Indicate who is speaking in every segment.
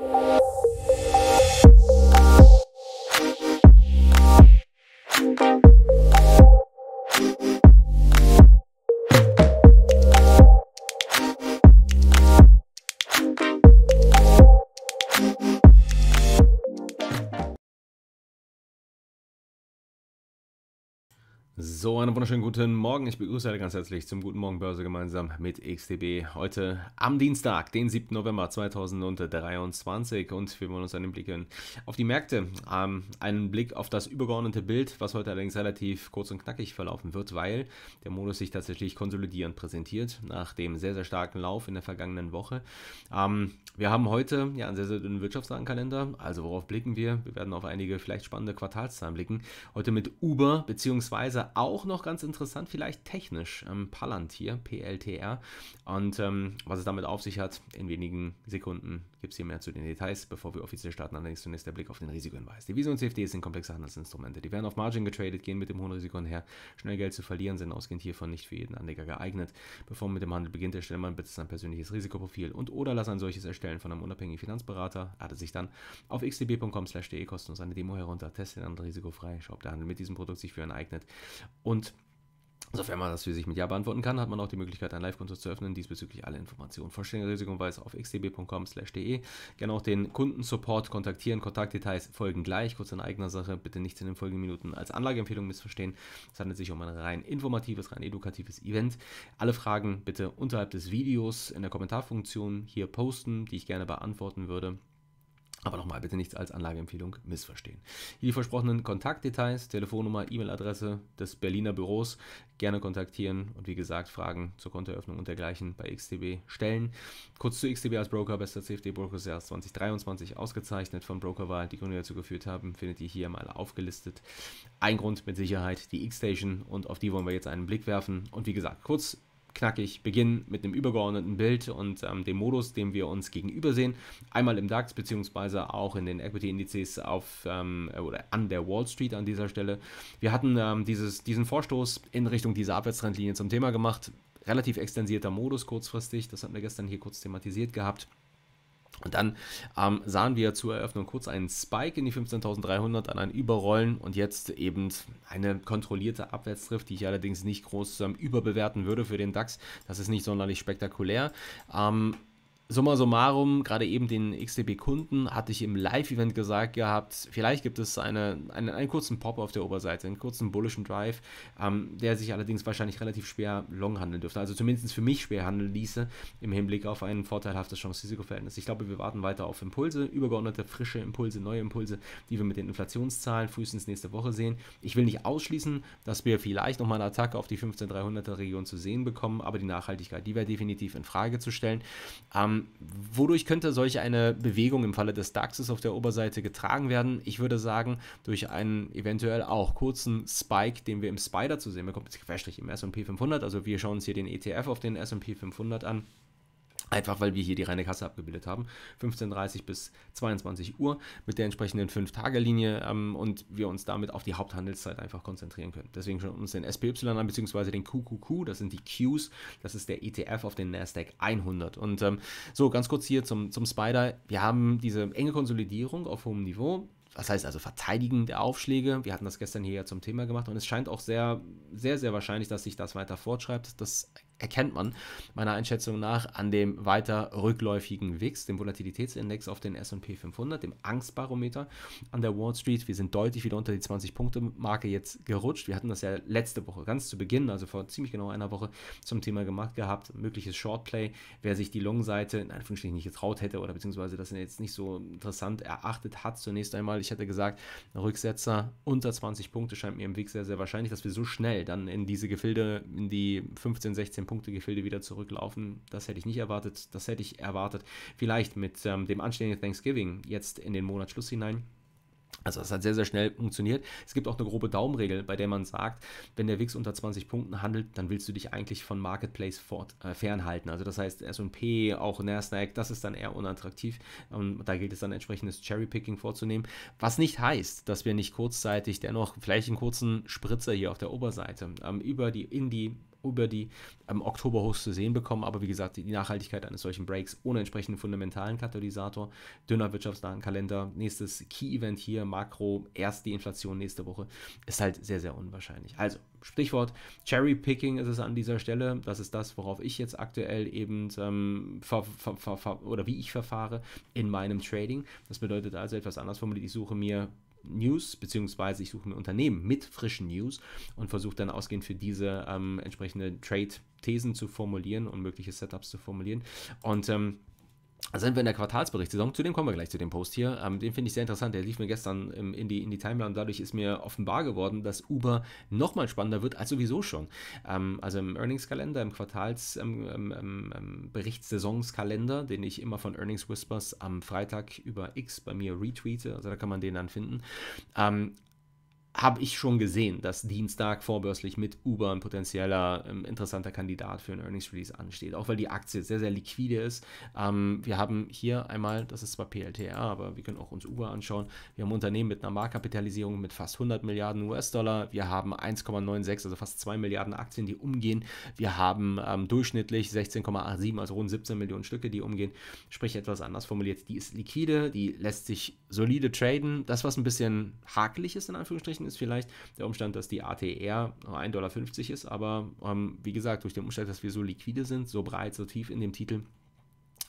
Speaker 1: Thank you. So, einen wunderschönen guten Morgen. Ich begrüße alle ganz herzlich zum Guten Morgen Börse gemeinsam mit XTB. Heute am Dienstag, den 7. November 2023 und wir wollen uns einen Blick auf die Märkte, ähm, einen Blick auf das übergeordnete Bild, was heute allerdings relativ kurz und knackig verlaufen wird, weil der Modus sich tatsächlich konsolidierend präsentiert nach dem sehr, sehr starken Lauf in der vergangenen Woche. Ähm, wir haben heute ja einen sehr, sehr dünnen Wirtschaftsdatenkalender. also worauf blicken wir? Wir werden auf einige vielleicht spannende Quartalszahlen blicken. Heute mit Uber bzw auch noch ganz interessant, vielleicht technisch, ähm, Palantir, PLTR. Und ähm, was es damit auf sich hat, in wenigen Sekunden gibt es hier mehr zu den Details. Bevor wir offiziell starten, allerdings zunächst der Blick auf den Risikohinweis. Devisen und CFDs sind komplexe Handelsinstrumente. Die werden auf Margin getradet, gehen mit dem hohen Risiko einher. Schnell Geld zu verlieren sind ausgehend hiervon nicht für jeden Anleger geeignet. Bevor man mit dem Handel beginnt, erstelle man bitte sein persönliches Risikoprofil und oder lass ein solches erstellen von einem unabhängigen Finanzberater. Lade sich dann auf xdb.com/de kostenlos eine Demo herunter, teste den Handel risikofrei, schau, ob der Handel mit diesem Produkt sich für einen eignet. Und Sofern man das für sich mit Ja beantworten kann, hat man auch die Möglichkeit, ein Live-Konto zu öffnen. Diesbezüglich alle Informationen vollständige Risikohinweise auf xdb.com/de. Gerne auch den Kundensupport kontaktieren. Kontaktdetails folgen gleich. Kurz in eigener Sache, bitte nichts in den folgenden Minuten als Anlageempfehlung missverstehen. Es handelt sich um ein rein informatives, rein edukatives Event. Alle Fragen bitte unterhalb des Videos in der Kommentarfunktion hier posten, die ich gerne beantworten würde. Aber nochmal, bitte nichts als Anlageempfehlung missverstehen. Hier die versprochenen Kontaktdetails, Telefonnummer, E-Mail-Adresse des Berliner Büros gerne kontaktieren und wie gesagt Fragen zur Kontoeröffnung und dergleichen bei XTB stellen. Kurz zu XTB als Broker, bester CFD-Broker des Jahres 2023, ausgezeichnet von Brokerwahl, die Gründe dazu geführt haben, findet ihr hier mal aufgelistet. Ein Grund mit Sicherheit die X-Station und auf die wollen wir jetzt einen Blick werfen. Und wie gesagt, kurz knackig beginnen mit einem übergeordneten Bild und ähm, dem Modus, dem wir uns gegenüber sehen. Einmal im DAX beziehungsweise auch in den Equity-Indizes auf ähm, oder an der Wall Street an dieser Stelle. Wir hatten ähm, dieses, diesen Vorstoß in Richtung dieser Abwärtstrendlinie zum Thema gemacht. Relativ extensierter Modus kurzfristig, das hatten wir gestern hier kurz thematisiert gehabt. Und dann ähm, sahen wir zur Eröffnung kurz einen Spike in die 15.300 an ein Überrollen und jetzt eben eine kontrollierte Abwärtsdrift, die ich allerdings nicht groß ähm, überbewerten würde für den DAX. Das ist nicht sonderlich spektakulär. Ähm, summa summarum, gerade eben den XDB-Kunden hatte ich im Live-Event gesagt gehabt, vielleicht gibt es eine, einen, einen kurzen Pop auf der Oberseite, einen kurzen bullischen Drive, ähm, der sich allerdings wahrscheinlich relativ schwer long handeln dürfte. Also zumindest für mich schwer handeln ließe im Hinblick auf ein vorteilhaftes Chance-Risiko-Verhältnis. Ich glaube, wir warten weiter auf Impulse, übergeordnete frische Impulse, neue Impulse, die wir mit den Inflationszahlen frühestens nächste Woche sehen. Ich will nicht ausschließen, dass wir vielleicht nochmal eine Attacke auf die 15300er-Region zu sehen bekommen, aber die Nachhaltigkeit, die wäre definitiv in Frage zu stellen. Ähm, ähm, wodurch könnte solch eine Bewegung im Falle des Daxes auf der Oberseite getragen werden? Ich würde sagen, durch einen eventuell auch kurzen Spike, den wir im Spider zu sehen bekommen, querstrich im S&P 500, also wir schauen uns hier den ETF auf den S&P 500 an, Einfach weil wir hier die reine Kasse abgebildet haben. 15.30 bis 22 Uhr mit der entsprechenden 5-Tage-Linie ähm, und wir uns damit auf die Haupthandelszeit einfach konzentrieren können. Deswegen schauen wir uns den SPY an, beziehungsweise den QQQ, das sind die Qs, das ist der ETF auf den NASDAQ 100. Und ähm, so, ganz kurz hier zum, zum Spider. Wir haben diese enge Konsolidierung auf hohem Niveau was heißt also Verteidigen der Aufschläge. Wir hatten das gestern hier ja zum Thema gemacht und es scheint auch sehr, sehr, sehr wahrscheinlich, dass sich das weiter fortschreibt. Das erkennt man meiner Einschätzung nach an dem weiter rückläufigen WIX, dem Volatilitätsindex auf den S&P 500, dem Angstbarometer an der Wall Street. Wir sind deutlich wieder unter die 20-Punkte-Marke jetzt gerutscht. Wir hatten das ja letzte Woche ganz zu Beginn, also vor ziemlich genau einer Woche zum Thema gemacht gehabt, mögliches Shortplay. Wer sich die Long-Seite in Anführungsstrichen nicht getraut hätte oder beziehungsweise das jetzt nicht so interessant erachtet hat, zunächst einmal, ich hatte gesagt, Rücksetzer unter 20 Punkte scheint mir im WIX sehr, sehr wahrscheinlich, dass wir so schnell dann in diese Gefilde, in die 15, 16 Punkte Punktegefilde wieder zurücklaufen. Das hätte ich nicht erwartet. Das hätte ich erwartet. Vielleicht mit ähm, dem anstehenden Thanksgiving jetzt in den Monatsschluss hinein. Also das hat sehr, sehr schnell funktioniert. Es gibt auch eine grobe Daumenregel, bei der man sagt, wenn der Wix unter 20 Punkten handelt, dann willst du dich eigentlich von Marketplace fort, äh, fernhalten. Also das heißt S&P, auch Nasdaq, das ist dann eher unattraktiv. Und da gilt es dann entsprechendes Cherrypicking vorzunehmen. Was nicht heißt, dass wir nicht kurzzeitig dennoch vielleicht einen kurzen Spritzer hier auf der Oberseite ähm, über die, in die über die ähm, Oktoberhochs zu sehen bekommen. Aber wie gesagt, die Nachhaltigkeit eines solchen Breaks ohne entsprechenden fundamentalen Katalysator, dünner Wirtschaftsdatenkalender, nächstes Key-Event hier, Makro, erst die Inflation nächste Woche, ist halt sehr, sehr unwahrscheinlich. Also, Stichwort Cherry-Picking ist es an dieser Stelle. Das ist das, worauf ich jetzt aktuell eben ähm, ver, ver, ver, oder wie ich verfahre in meinem Trading. Das bedeutet also etwas anders formuliert, ich suche mir News, beziehungsweise ich suche mir Unternehmen mit frischen News und versuche dann ausgehend für diese ähm, entsprechende Trade-Thesen zu formulieren und mögliche Setups zu formulieren. Und ähm, sind wir in der Quartalsberichtssaison. Zu dem kommen wir gleich zu dem Post hier. Ähm, den finde ich sehr interessant. Der lief mir gestern ähm, in, die, in die Timeline und dadurch ist mir offenbar geworden, dass Uber nochmal spannender wird als sowieso schon. Ähm, also im Earnings-Kalender, im Quartalsberichtssaisonskalender, ähm, ähm, ähm, den ich immer von Earnings Whispers am Freitag über X bei mir retweete. Also da kann man den dann finden habe ich schon gesehen, dass Dienstag vorbörslich mit Uber ein potenzieller ähm, interessanter Kandidat für einen Earnings Release ansteht, auch weil die Aktie sehr, sehr liquide ist. Ähm, wir haben hier einmal, das ist zwar PLTR, aber wir können auch uns Uber anschauen. Wir haben Unternehmen mit einer Marktkapitalisierung mit fast 100 Milliarden US-Dollar. Wir haben 1,96, also fast 2 Milliarden Aktien, die umgehen. Wir haben ähm, durchschnittlich 16,87, also rund 17 Millionen Stücke, die umgehen. Sprich etwas anders formuliert, die ist liquide, die lässt sich solide traden. Das, was ein bisschen hakelig ist, in Anführungsstrichen, Zeichen ist vielleicht der Umstand, dass die ATR 1,50 Dollar ist, aber ähm, wie gesagt, durch den Umstand, dass wir so liquide sind, so breit, so tief in dem Titel,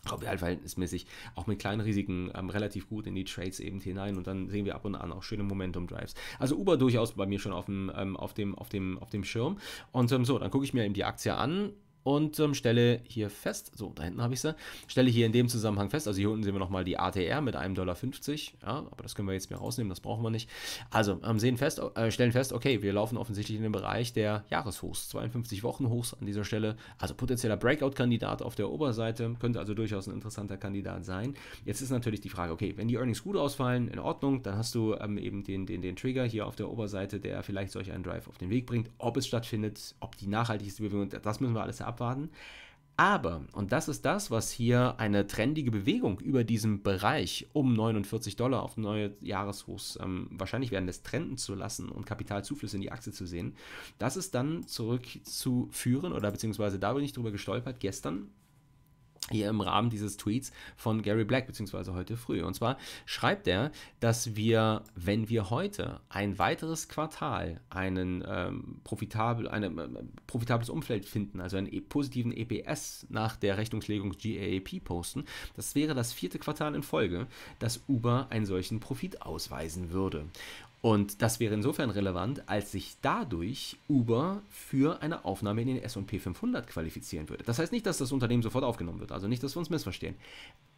Speaker 1: kommen wir halt verhältnismäßig auch mit kleinen Risiken ähm, relativ gut in die Trades eben hinein und dann sehen wir ab und an auch schöne Momentum Drives. Also Uber durchaus bei mir schon auf dem, ähm, auf dem, auf dem, auf dem Schirm. Und ähm, so, dann gucke ich mir eben die Aktie an und ähm, stelle hier fest, so, da hinten habe ich sie, ne? stelle hier in dem Zusammenhang fest, also hier unten sehen wir nochmal die ATR mit 1,50 Dollar, ja, aber das können wir jetzt mehr rausnehmen, das brauchen wir nicht. Also, ähm, sehen fest, äh, stellen fest, okay, wir laufen offensichtlich in den Bereich der Jahreshochs, 52 Wochenhochs an dieser Stelle, also potenzieller Breakout-Kandidat auf der Oberseite, könnte also durchaus ein interessanter Kandidat sein. Jetzt ist natürlich die Frage, okay, wenn die Earnings gut ausfallen, in Ordnung, dann hast du ähm, eben den, den, den Trigger hier auf der Oberseite, der vielleicht solch einen Drive auf den Weg bringt, ob es stattfindet, ob die nachhaltig ist, das müssen wir alles ab abwarten. Aber, und das ist das, was hier eine trendige Bewegung über diesem Bereich um 49 Dollar auf neue Jahreshochs ähm, wahrscheinlich werden lässt, trenden zu lassen und Kapitalzuflüsse in die Achse zu sehen, das ist dann zurückzuführen oder beziehungsweise da bin ich drüber gestolpert gestern hier im Rahmen dieses Tweets von Gary Black, beziehungsweise heute früh. Und zwar schreibt er, dass wir, wenn wir heute ein weiteres Quartal, einen, ähm, profitabel, ein ähm, profitables Umfeld finden, also einen e positiven EPS nach der Rechnungslegung GAAP posten, das wäre das vierte Quartal in Folge, dass Uber einen solchen Profit ausweisen würde. Und das wäre insofern relevant, als sich dadurch Uber für eine Aufnahme in den SP 500 qualifizieren würde. Das heißt nicht, dass das Unternehmen sofort aufgenommen wird, also nicht, dass wir uns missverstehen.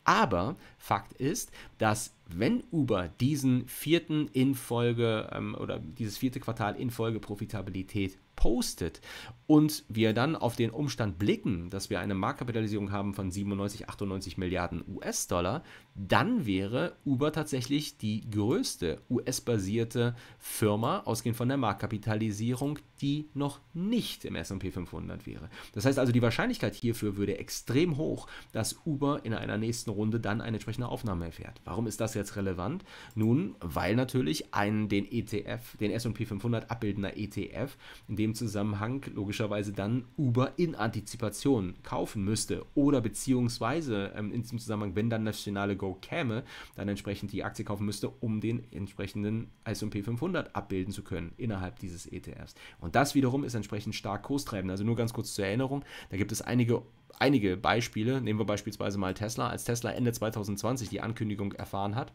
Speaker 1: Aber Fakt ist, dass wenn Uber diesen vierten in Folge ähm, oder dieses vierte Quartal in Folge Profitabilität postet und wir dann auf den Umstand blicken, dass wir eine Marktkapitalisierung haben von 97, 98 Milliarden US-Dollar, dann wäre Uber tatsächlich die größte US-basierte Firma, ausgehend von der Marktkapitalisierung, die noch nicht im SP 500 wäre. Das heißt also, die Wahrscheinlichkeit hierfür würde extrem hoch, dass Uber in einer nächsten Runde dann eine entsprechende Aufnahme erfährt. Warum ist das jetzt relevant? Nun, weil natürlich ein den ETF, den SP 500 abbildender ETF, in dem dem Zusammenhang logischerweise dann Uber in Antizipation kaufen müsste oder beziehungsweise ähm, in diesem Zusammenhang, wenn dann Nationale Go käme, dann entsprechend die Aktie kaufen müsste, um den entsprechenden S&P 500 abbilden zu können innerhalb dieses ETFs. Und das wiederum ist entsprechend stark kurstreibend. Also nur ganz kurz zur Erinnerung, da gibt es einige einige Beispiele. Nehmen wir beispielsweise mal Tesla. Als Tesla Ende 2020 die Ankündigung erfahren hat,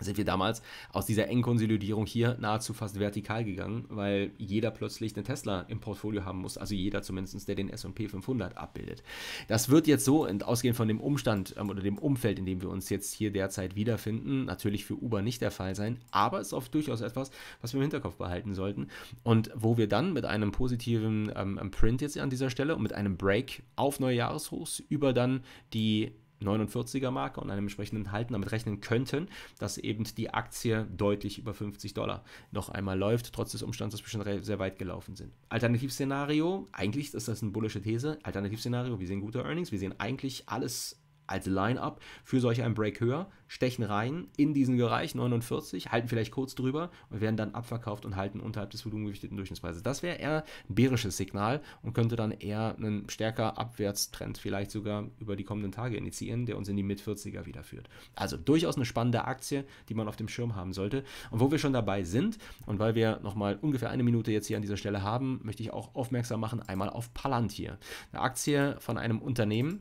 Speaker 1: sind wir damals aus dieser engen Konsolidierung hier nahezu fast vertikal gegangen, weil jeder plötzlich einen Tesla im Portfolio haben muss, also jeder zumindest, der den S&P 500 abbildet. Das wird jetzt so, ausgehend von dem Umstand ähm, oder dem Umfeld, in dem wir uns jetzt hier derzeit wiederfinden, natürlich für Uber nicht der Fall sein, aber es ist auch durchaus etwas, was wir im Hinterkopf behalten sollten und wo wir dann mit einem positiven ähm, Print jetzt an dieser Stelle und mit einem Break auf neue Jahreshochs über dann die 49er Marke und einem entsprechenden Halten damit rechnen könnten, dass eben die Aktie deutlich über 50 Dollar noch einmal läuft, trotz des Umstands, dass wir schon sehr weit gelaufen sind. Alternativszenario, eigentlich ist das eine bullische These. Alternativszenario, wir sehen gute Earnings, wir sehen eigentlich alles als Line-Up für solch einen Break höher, stechen rein in diesen Bereich 49, halten vielleicht kurz drüber und werden dann abverkauft und halten unterhalb des volumengewichteten Durchschnittspreises. Das wäre eher ein bärisches Signal und könnte dann eher einen stärker Abwärtstrend vielleicht sogar über die kommenden Tage initiieren, der uns in die Mit-40er wieder führt. Also durchaus eine spannende Aktie, die man auf dem Schirm haben sollte. Und wo wir schon dabei sind und weil wir nochmal ungefähr eine Minute jetzt hier an dieser Stelle haben, möchte ich auch aufmerksam machen, einmal auf Palantir. Eine Aktie von einem Unternehmen,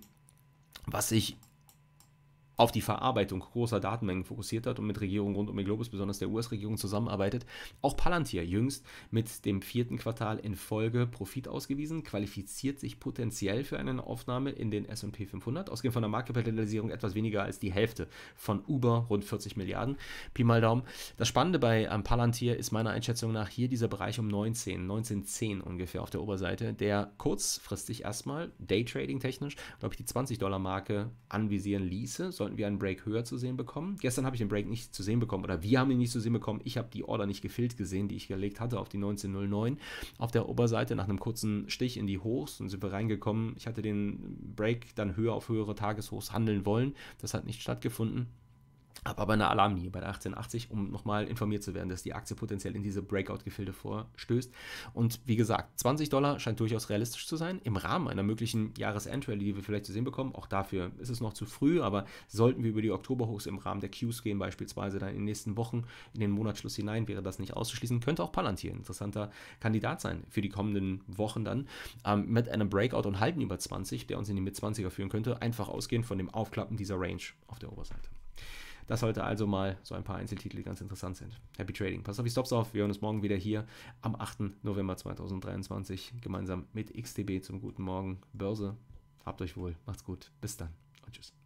Speaker 1: was ich auf die Verarbeitung großer Datenmengen fokussiert hat und mit Regierungen rund um den Globus, besonders der US-Regierung, zusammenarbeitet. Auch Palantir jüngst mit dem vierten Quartal in Folge Profit ausgewiesen, qualifiziert sich potenziell für eine Aufnahme in den S&P 500, ausgehend von der Marktkapitalisierung etwas weniger als die Hälfte von Uber, rund 40 Milliarden, Pi mal Daumen. Das Spannende bei ähm, Palantir ist meiner Einschätzung nach hier dieser Bereich um 19, 1910 ungefähr auf der Oberseite, der kurzfristig erstmal, Daytrading technisch, glaube ich, die 20-Dollar-Marke anvisieren ließe, so sollten wir einen Break höher zu sehen bekommen. Gestern habe ich den Break nicht zu sehen bekommen oder wir haben ihn nicht zu sehen bekommen. Ich habe die Order nicht gefüllt gesehen, die ich gelegt hatte auf die 1909. Auf der Oberseite nach einem kurzen Stich in die Hochs und sind wir reingekommen. Ich hatte den Break dann höher auf höhere Tageshochs handeln wollen. Das hat nicht stattgefunden aber eine einer Alarmlinie, bei der 1880, um nochmal informiert zu werden, dass die Aktie potenziell in diese Breakout-Gefilde vorstößt. Und wie gesagt, 20 Dollar scheint durchaus realistisch zu sein, im Rahmen einer möglichen Jahresendrally, die wir vielleicht zu sehen bekommen. Auch dafür ist es noch zu früh, aber sollten wir über die Oktoberhochs im Rahmen der Qs gehen, beispielsweise dann in den nächsten Wochen, in den Monatsschluss hinein, wäre das nicht auszuschließen. Könnte auch Palantir ein interessanter Kandidat sein für die kommenden Wochen dann. Ähm, mit einem Breakout und halten über 20, der uns in die Mit-20er führen könnte, einfach ausgehend von dem Aufklappen dieser Range auf der Oberseite. Das sollte also mal so ein paar Einzeltitel, die ganz interessant sind. Happy Trading. Passt auf die Stops auf. Wir hören uns morgen wieder hier am 8. November 2023 gemeinsam mit XTB zum guten Morgen Börse. Habt euch wohl. Macht's gut. Bis dann und tschüss.